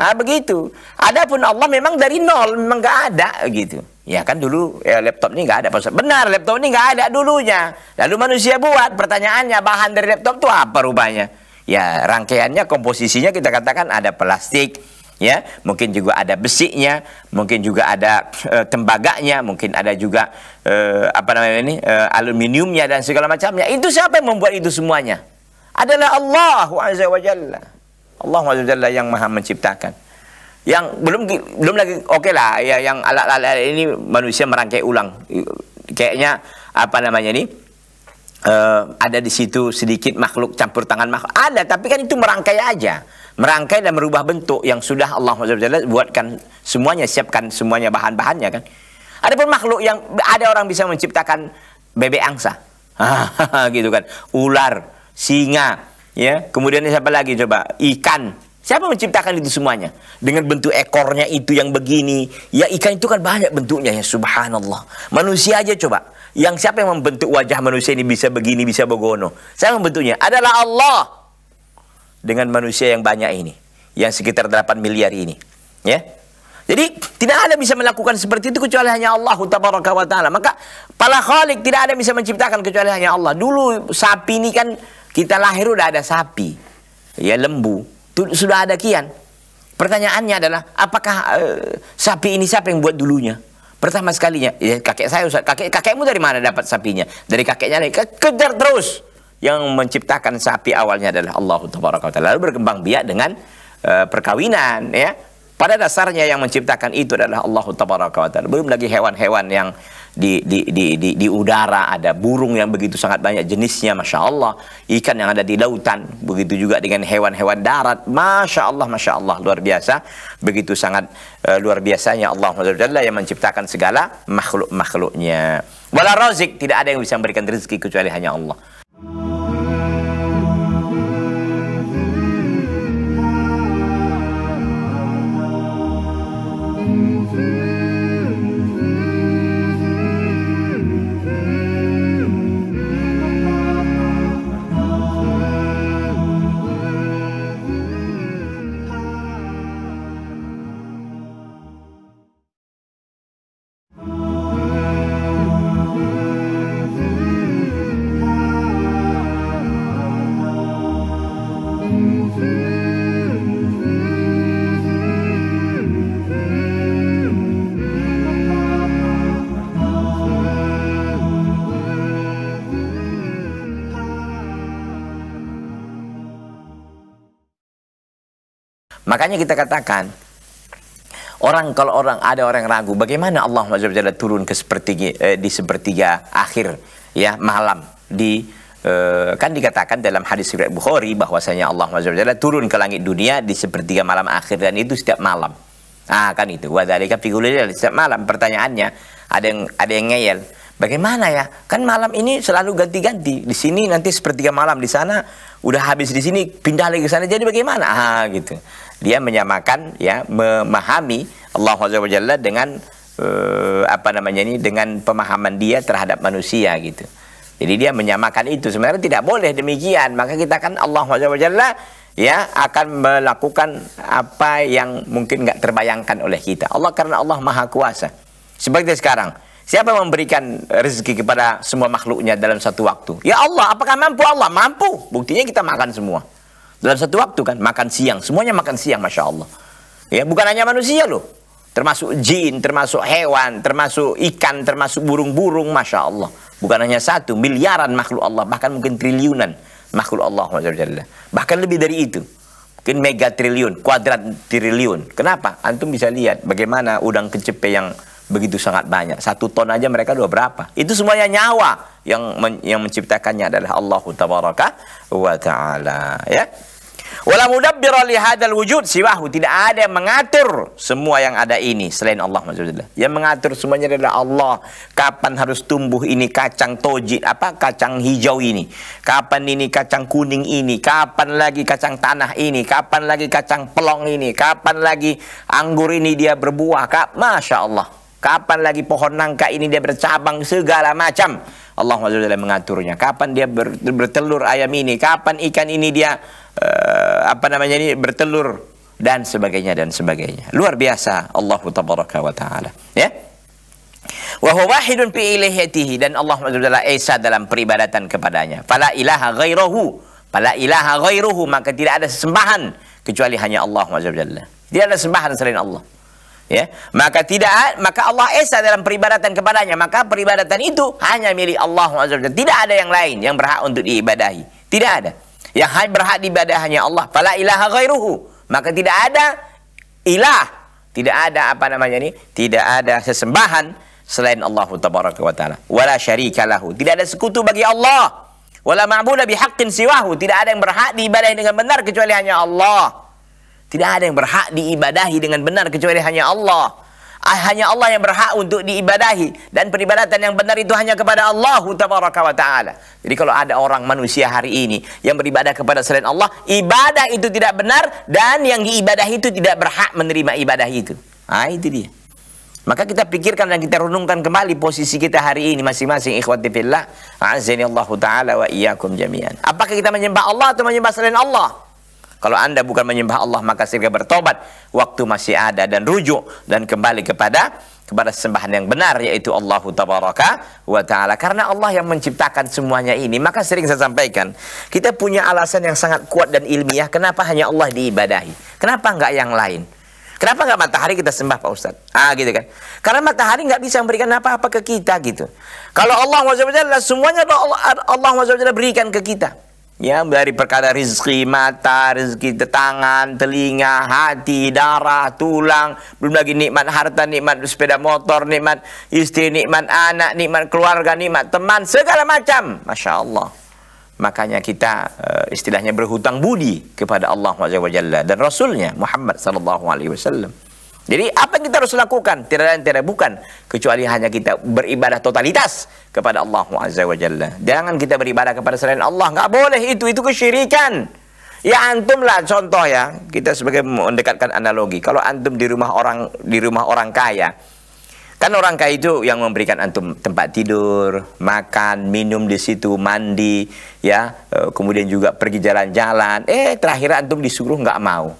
nah, begitu adapun Allah memang dari nol memang gak ada begitu. Ya kan dulu ya, laptop ini nggak ada Pak Benar laptop ini nggak ada dulunya. Lalu manusia buat pertanyaannya bahan dari laptop itu apa rupanya? Ya rangkaiannya komposisinya kita katakan ada plastik, ya mungkin juga ada besinya, mungkin juga ada e, tembaganya, mungkin ada juga e, apa namanya ini e, aluminiumnya dan segala macamnya. Itu siapa yang membuat itu semuanya? Adalah Allah Azza wa Allah Azza yang maha menciptakan yang belum belum lagi oke okay lah ya yang ala-ala ini manusia merangkai ulang kayaknya apa namanya ini uh, ada di situ sedikit makhluk campur tangan makhluk ada tapi kan itu merangkai aja merangkai dan merubah bentuk yang sudah Allah SWT buatkan semuanya siapkan semuanya bahan-bahannya kan ada pun makhluk yang ada orang bisa menciptakan bebek angsa [laughs] gitu kan ular singa ya kemudian siapa lagi coba ikan Siapa menciptakan itu semuanya? Dengan bentuk ekornya itu yang begini. Ya ikan itu kan banyak bentuknya ya subhanallah. Manusia aja coba. Yang siapa yang membentuk wajah manusia ini bisa begini, bisa begono. Saya membentuknya? Adalah Allah. Dengan manusia yang banyak ini. Yang sekitar 8 miliar ini. Ya. Jadi tidak ada bisa melakukan seperti itu kecuali hanya Allah wa taala. Maka para khalik tidak ada bisa menciptakan kecuali hanya Allah. Dulu sapi ini kan kita lahir udah ada sapi. Ya lembu sudah ada kian. Pertanyaannya adalah apakah uh, sapi ini siapa yang buat dulunya? Pertama sekalinya, ya, kakek saya Ustaz, kakek kakekmu dari mana dapat sapinya? Dari kakeknya lagi. Kejar terus. Yang menciptakan sapi awalnya adalah Allah taala. Lalu berkembang biak dengan uh, perkawinan ya. Pada dasarnya yang menciptakan itu adalah Allah taala. Belum lagi hewan-hewan yang di, di, di, di, di udara, ada burung yang begitu sangat banyak jenisnya, Masya Allah. Ikan yang ada di lautan, begitu juga dengan hewan-hewan darat, Masya Allah, Masya Allah, luar biasa. Begitu sangat uh, luar biasanya Allah yang menciptakan segala makhluk-makhluknya. Wala rozik, tidak ada yang bisa memberikan rezeki kecuali hanya Allah. Makanya kita katakan orang kalau orang ada orang yang ragu bagaimana Allah Subhanahu turun ke sepertiga eh, di sepertiga akhir ya malam di eh, kan dikatakan dalam hadis riwayat Bukhari bahwasanya Allah Subhanahu turun ke langit dunia di sepertiga malam akhir dan itu setiap malam. Ah kan itu dzalika fi setiap malam pertanyaannya ada yang ada yang ngeyel Bagaimana ya? Kan malam ini selalu ganti-ganti. Di sini nanti sepertiga malam, di sana udah habis di sini pindah lagi ke sana. Jadi bagaimana? Ah gitu dia menyamakan ya memahami Allah Jalla dengan uh, apa namanya ini dengan pemahaman dia terhadap manusia gitu. Jadi dia menyamakan itu sebenarnya tidak boleh demikian. Maka kita kan Allah Jalla ya akan melakukan apa yang mungkin nggak terbayangkan oleh kita. Allah karena Allah Maha Kuasa. Seperti sekarang, siapa memberikan rezeki kepada semua makhluknya dalam satu waktu? Ya Allah, apakah mampu Allah? Mampu. Buktinya kita makan semua. Dalam satu waktu kan, makan siang. Semuanya makan siang, Masya Allah. Ya, bukan hanya manusia loh. Termasuk jin, termasuk hewan, termasuk ikan, termasuk burung-burung, Masya Allah. Bukan hanya satu, miliaran makhluk Allah, bahkan mungkin triliunan makhluk Allah. Bahkan lebih dari itu. Mungkin mega triliun, kuadrat triliun. Kenapa? Antum bisa lihat bagaimana udang kecepe yang begitu sangat banyak. Satu ton aja mereka dua berapa. Itu semuanya nyawa yang men yang menciptakannya adalah Allah Tabaraka wa taala, ya. Wala mudabbira li hadzal wujud siwahu. Tidak ada yang mengatur semua yang ada ini selain Allah maksudnya. Yang mengatur semuanya adalah Allah. Kapan harus tumbuh ini kacang toji apa kacang hijau ini? Kapan ini kacang kuning ini? Kapan lagi kacang tanah ini? Kapan lagi kacang pelong ini? Kapan lagi anggur ini dia berbuah? Kak, Masya Allah. Kapan lagi pohon nangka ini dia bercabang segala macam. Allah SWT mengaturnya. Kapan dia ber, bertelur ayam ini, kapan ikan ini dia uh, apa namanya ini bertelur dan sebagainya dan sebagainya. Luar biasa Allah SWT. ya. Wa wahidun fi ilahiyatihi dan Allah SWT esa dalam peribadatan kepadanya. Fala ilaha ghairahu, fala ilaha ghairuhu maka tidak ada sembahan kecuali hanya Allah SWT. Tidak ada sembahan selain Allah ya maka tidak maka Allah esa dalam peribadatan kepadanya maka peribadatan itu hanya milik Allah SWT tidak ada yang lain yang berhak untuk diibadahi tidak ada yang berhak diibadah hanya Allah fala ilaha ghairuhu maka tidak ada ilah tidak ada apa namanya ini tidak ada sesembahan selain Allah tabaraka wa taala wala syarika lahu tidak ada sekutu bagi Allah wala ma'budu bihaqqin siwahu tidak ada yang berhak diibadahi dengan benar kecuali hanya Allah tidak ada yang berhak diibadahi dengan benar kecuali hanya Allah. Ah, hanya Allah yang berhak untuk diibadahi dan peribadatan yang benar itu hanya kepada Allah wa taala. Jadi kalau ada orang manusia hari ini yang beribadah kepada selain Allah, ibadah itu tidak benar dan yang diibadahi itu tidak berhak menerima ibadah itu. Ah itu dia. Maka kita pikirkan dan kita renungkan kembali posisi kita hari ini masing-masing ikhwati fillah. Azani taala wa iyyakum jami'an. Apakah kita menyembah Allah atau menyembah selain Allah? Kalau Anda bukan menyembah Allah maka segera bertobat waktu masih ada dan rujuk dan kembali kepada kepada sembahan yang benar yaitu Allah tabaraka wa taala karena Allah yang menciptakan semuanya ini maka sering saya sampaikan kita punya alasan yang sangat kuat dan ilmiah kenapa hanya Allah diibadahi kenapa enggak yang lain Kenapa enggak matahari kita sembah Pak Ustadz? Ah gitu kan. Karena matahari enggak bisa memberikan apa-apa ke kita gitu. Kalau Allah SWT semuanya Allah, Allah SWT berikan ke kita. ya dari perkara rezeki mata, rezeki tangan, telinga, hati, darah, tulang, belum lagi nikmat harta, nikmat sepeda motor, nikmat istri, nikmat anak, nikmat keluarga, nikmat teman, segala macam. Masya Allah. Makanya kita uh, istilahnya berhutang budi kepada Allah Subhanahu wa dan Rasulnya Muhammad sallallahu alaihi wasallam. Jadi apa yang kita harus lakukan? Tidak lain tidak bukan kecuali hanya kita beribadah totalitas kepada Allah Azza wa Jalla. Jangan kita beribadah kepada selain Allah. Enggak boleh itu, itu kesyirikan. Ya antum lah contoh ya. Kita sebagai mendekatkan analogi. Kalau antum di rumah orang di rumah orang kaya, kan orang kaya itu yang memberikan antum tempat tidur, makan, minum di situ, mandi, ya, eh, kemudian juga pergi jalan-jalan. Eh, terakhir antum disuruh nggak mau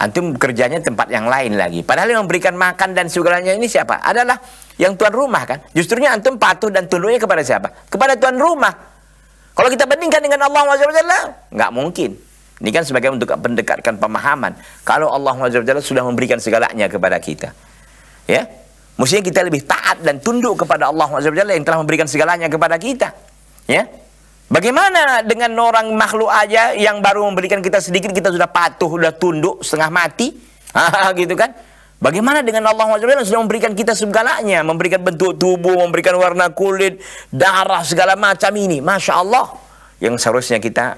antum kerjanya tempat yang lain lagi. Padahal yang memberikan makan dan segalanya ini siapa? Adalah yang tuan rumah kan. Justrunya antum patuh dan tunduknya kepada siapa? Kepada tuan rumah. Kalau kita bandingkan dengan Allah SWT, nggak mungkin. Ini kan sebagai untuk mendekatkan pemahaman. Kalau Allah SWT sudah memberikan segalanya kepada kita. Ya, Mestinya kita lebih taat dan tunduk kepada Allah SWT yang telah memberikan segalanya kepada kita. Ya. Bagaimana dengan orang makhluk aja yang baru memberikan kita sedikit kita sudah patuh, sudah tunduk, setengah mati? [laughs] Ah, gitu kan? Bagaimana dengan Allah SWT yang sudah memberikan kita segalanya, memberikan bentuk tubuh, memberikan warna kulit, darah segala macam ini. Masya Allah. Yang seharusnya kita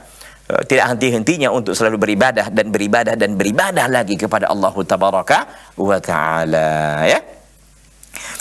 eh, tidak henti-hentinya untuk selalu beribadah dan beribadah dan beribadah lagi kepada Allah taala ya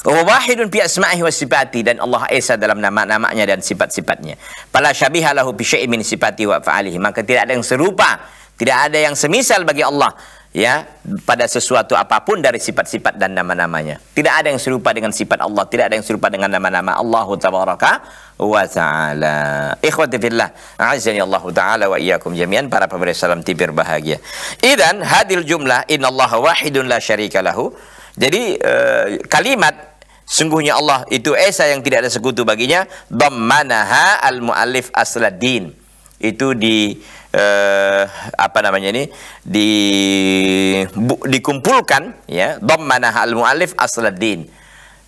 wahidun bi asma'ihi wa sifati dan Allah Esa dalam nama-namanya dan sifat-sifatnya. Pala syabihalahu bi syai'in min sifati wa fa'alihi. Maka tidak ada yang serupa, tidak ada yang semisal bagi Allah ya pada sesuatu apapun dari sifat-sifat dan nama-namanya. Tidak ada yang serupa dengan sifat Allah, tidak ada yang serupa dengan nama-nama Allah tabaraka wa taala. Ikhwati fillah, azani Allah taala wa iyyakum jami'an para pemirsa salam tibir bahagia. Idan hadil jumlah innallaha wahidun la syarika lahu. Jadi uh, kalimat sungguhnya Allah itu esa yang tidak ada sekutu baginya dhammanaha al-muallif asladdin. Itu di uh, apa namanya ini di bu, dikumpulkan ya dhammanaha al-muallif asladdin.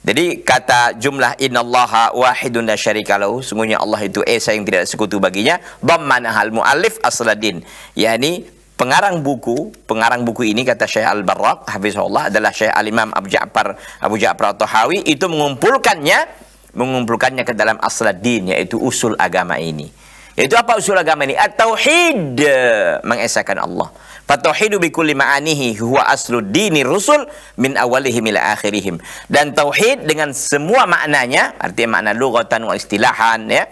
Jadi kata jumlah innallaha wahidun la syarika lahu sungguhnya Allah itu esa yang tidak ada sekutu baginya dhammanaha al-muallif asladdin. Yani pengarang buku, pengarang buku ini kata Syekh Al-Barraq hafizahullah adalah Syekh Al-Imam Abu Ja'far Abu Ja'far At-Tahawi itu mengumpulkannya mengumpulkannya ke dalam asladdin yaitu usul agama ini. Yaitu apa usul agama ini? At-tauhid mengesahkan Allah. Fatauhidu bi kulli ma'anihi huwa aslud dini rusul min awalihim ila akhirihim. Dan tauhid dengan semua maknanya, artinya makna lugatan wa istilahan ya.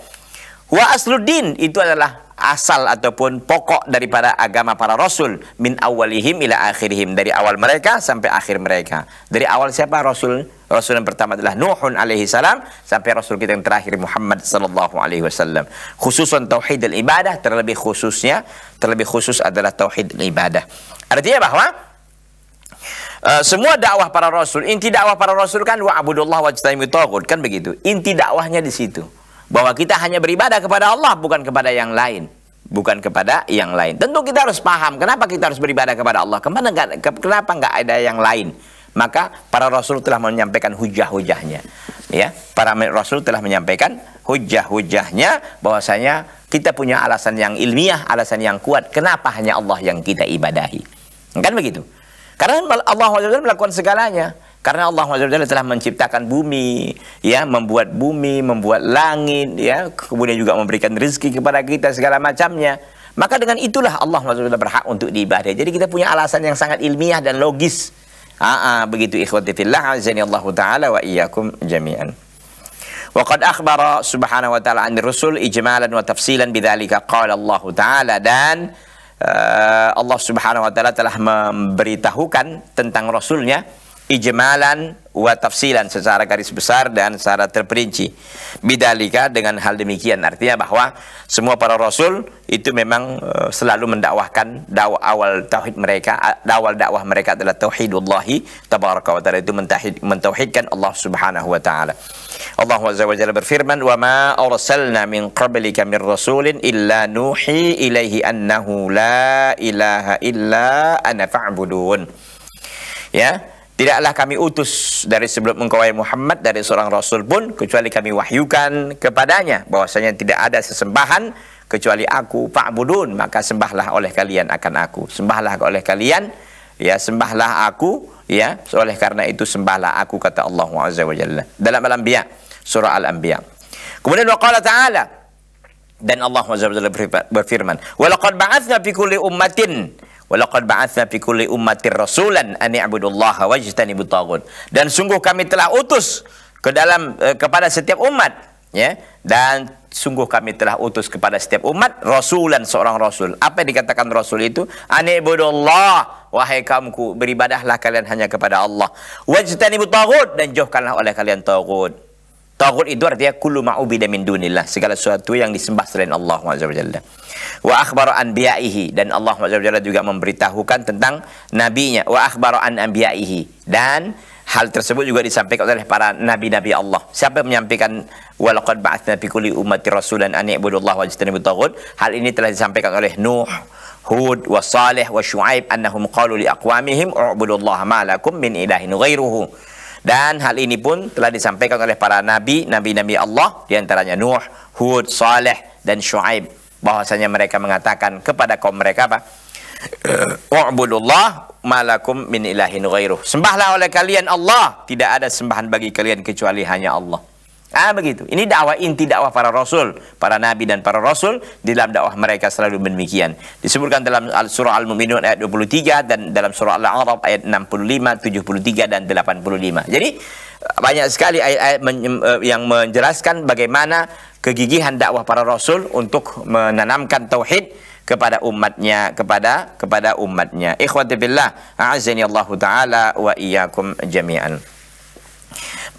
Huwa aslud itu adalah asal ataupun pokok daripada agama para rasul min awalihim ila akhirihim dari awal mereka sampai akhir mereka dari awal siapa rasul rasul yang pertama adalah Nuhun alaihi salam sampai rasul kita yang terakhir Muhammad sallallahu alaihi wasallam khususan tauhid al ibadah terlebih khususnya terlebih khusus adalah tauhid al ibadah artinya bahwa Uh, semua dakwah para rasul, inti dakwah para rasul kan wa abdullah wa kan begitu. Inti dakwahnya di situ bahwa kita hanya beribadah kepada Allah bukan kepada yang lain bukan kepada yang lain tentu kita harus paham kenapa kita harus beribadah kepada Allah kemana enggak, kenapa nggak ada yang lain maka para rasul telah menyampaikan hujah-hujahnya ya para rasul telah menyampaikan hujah-hujahnya bahwasanya kita punya alasan yang ilmiah alasan yang kuat kenapa hanya Allah yang kita ibadahi kan begitu karena Allah melakukan segalanya karena Allah SWT telah menciptakan bumi, ya, membuat bumi, membuat langit, ya, kemudian juga memberikan rezeki kepada kita segala macamnya. Maka dengan itulah Allah SWT berhak untuk diibadah. Jadi kita punya alasan yang sangat ilmiah dan logis. Aa, begitu ikhwati fillah azani Allah taala wa iyyakum jami'an. subhanahu wa taala وتعالى rusul ijmalan wa tafsilan بذلك qala Allah taala dan eh, Allah Subhanahu wa taala telah memberitahukan tentang rasulnya ijmalan wa tafsilan secara garis besar dan secara terperinci. Bidalika dengan hal demikian artinya bahwa semua para rasul itu memang eh, selalu mendakwahkan dakwah awal tauhid mereka, awal dakwah mereka adalah tauhidullahi tabaraka wa taala itu mentahid, mentauhidkan Allah Subhanahu wa taala. Allah azza wa jalla berfirman wa ma arsalna min qablika min rasulin illa nuhi ilaihi annahu la ilaha illa ana fa'budun. Ya, Tidaklah kami utus dari sebelum engkau wahai Muhammad dari seorang rasul pun kecuali kami wahyukan kepadanya bahwasanya tidak ada sesembahan kecuali aku fa'budun maka sembahlah oleh kalian akan aku sembahlah oleh kalian ya sembahlah aku ya oleh karena itu sembahlah aku kata Allah azza wa jalla dalam al-anbiya surah al-anbiya kemudian waqala ta'ala dan Allah azza wa jalla berfirman walaqad ba'atsna fi kulli ummatin Walaqad ba'atha fi kulli ummatin rasulan an i'budu Allah wa ijtanibut tagut. Dan sungguh kami telah utus ke dalam eh, kepada setiap umat, ya. Dan sungguh kami telah utus kepada setiap umat rasulan seorang rasul. Apa yang dikatakan rasul itu? An i'budu Allah Wahai kaumku, beribadahlah kalian hanya kepada Allah. Wajtanibut tagut dan jauhkanlah oleh kalian tagut. Tagut itu artinya kullu ma'ubida min dunillah. Segala sesuatu yang disembah selain Allah Azza Wa akhbaru anbiya'ihi. Dan Allah Azza juga memberitahukan tentang nabinya. Wa akhbaru an anbiya'ihi. Dan hal tersebut juga disampaikan oleh para nabi-nabi Allah. Siapa yang menyampaikan walaqad ba'atsna fi kulli ummati rasulan an i'budullaha jtanibu tagut? Hal ini telah disampaikan oleh Nuh, Hud wa Salih, wa Shuaib annahum qalu li aqwamihim u'budullaha ma lakum min ilahin ghairuhu. Dan hal ini pun telah disampaikan oleh para nabi, nabi-nabi Allah, diantaranya Nuh, Hud, Saleh, dan Shu'aib. Bahwasanya mereka mengatakan kepada kaum mereka apa? [clears throat] U'budullah malakum min ilahin ghairuh. Sembahlah oleh kalian Allah. Tidak ada sembahan bagi kalian kecuali hanya Allah. Ah begitu. Ini dakwah inti dakwah para rasul, para nabi dan para rasul di dalam dakwah mereka selalu demikian. Disebutkan dalam surah Al-Muminun ayat 23 dan dalam surah Al-Araf ayat 65, 73 dan 85. Jadi banyak sekali ayat-ayat eh, yang menjelaskan bagaimana kegigihan dakwah para rasul untuk menanamkan tauhid kepada umatnya kepada kepada umatnya. Ikhwati billah, a'azzani Allah taala wa iyyakum jami'an.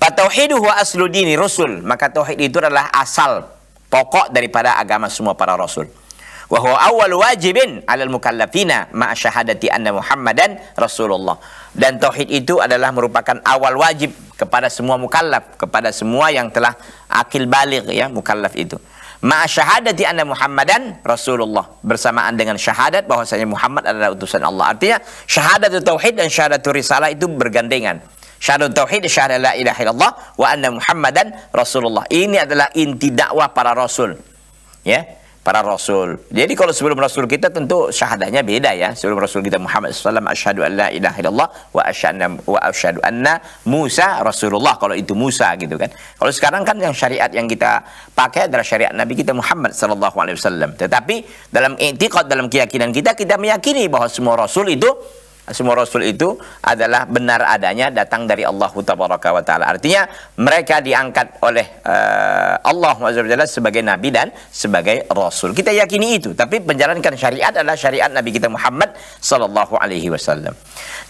Fatauhidu wa aslu dini rusul. Maka tauhid itu adalah asal pokok daripada agama semua para rasul. Wa awal wajibin alal mukallafina ma syahadati anna Muhammadan Rasulullah. Dan tauhid itu adalah merupakan awal wajib kepada semua mukallaf, kepada semua yang telah akil balik ya mukallaf itu. Ma syahadati anna Muhammadan Rasulullah bersamaan dengan syahadat bahwasanya Muhammad adalah utusan Allah. Artinya syahadat tauhid dan syahadat risalah itu bergandengan. Syahadu tauhid syahada la ilaha illallah wa anna Muhammadan Rasulullah. Ini adalah inti dakwah para rasul. Ya, para rasul. Jadi kalau sebelum rasul kita tentu syahadahnya beda ya. Sebelum rasul kita Muhammad SAW asyhadu an la ilaha illallah wa asyhadu wa asyhadu anna Musa Rasulullah kalau itu Musa gitu kan. Kalau sekarang kan yang syariat yang kita pakai adalah syariat Nabi kita Muhammad sallallahu alaihi wasallam. Tetapi dalam i'tiqad dalam keyakinan kita kita meyakini bahwa semua rasul itu semua rasul itu adalah benar adanya datang dari Allah Subhanahu wa taala. Artinya mereka diangkat oleh uh, Allah Subhanahu sebagai nabi dan sebagai rasul. Kita yakini itu, tapi menjalankan syariat adalah syariat Nabi kita Muhammad sallallahu alaihi wasallam.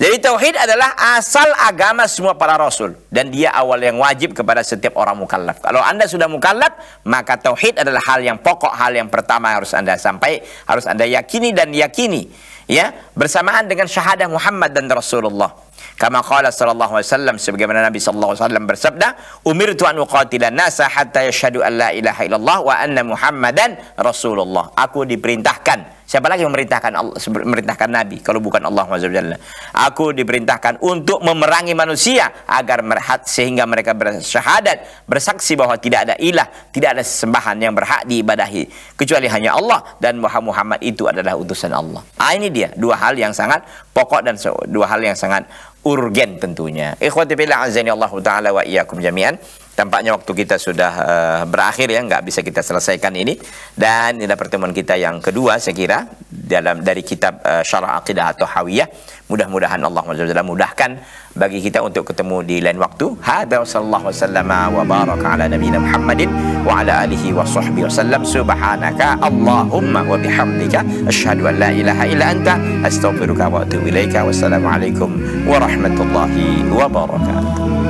Jadi tauhid adalah asal agama semua para rasul dan dia awal yang wajib kepada setiap orang mukallaf. Kalau Anda sudah mukallaf, maka tauhid adalah hal yang pokok, hal yang pertama harus Anda sampai, harus Anda yakini dan yakini. ya bersamaan dengan syahadah Muhammad dan Rasulullah. Kama qala sallallahu alaihi wasallam sebagaimana Nabi sallallahu alaihi wasallam bersabda, "Umirtu an uqatila nasa hatta yashhadu an la ilaha illallah wa anna Muhammadan Rasulullah." Aku diperintahkan Siapa lagi memerintahkan Allah, memerintahkan Nabi kalau bukan Allah Subhanahu Aku diperintahkan untuk memerangi manusia agar merhat sehingga mereka bersyahadat, bersaksi bahwa tidak ada ilah, tidak ada sembahan yang berhak diibadahi kecuali hanya Allah dan Muhammad itu adalah utusan Allah. Ah ini dia dua hal yang sangat pokok dan dua hal yang sangat urgen tentunya. Ikhwati fillah azani Allah taala wa iyyakum jami'an. Tampaknya waktu kita sudah uh, berakhir ya, nggak bisa kita selesaikan ini. Dan ini pertemuan kita yang kedua saya kira dalam dari kitab uh, Syarah Aqidah atau Hawiyah. Mudah-mudahan Allah SWT mudahkan bagi kita untuk ketemu di lain waktu. Hada sallallahu wasallam wa baraka ala nabiyina Muhammadin wa ala alihi wa sahbihi wasallam. Subhanaka Allahumma wa bihamdika asyhadu an la ilaha illa anta astaghfiruka wa atubu ilaika. Wassalamualaikum warahmatullahi wabarakatuh.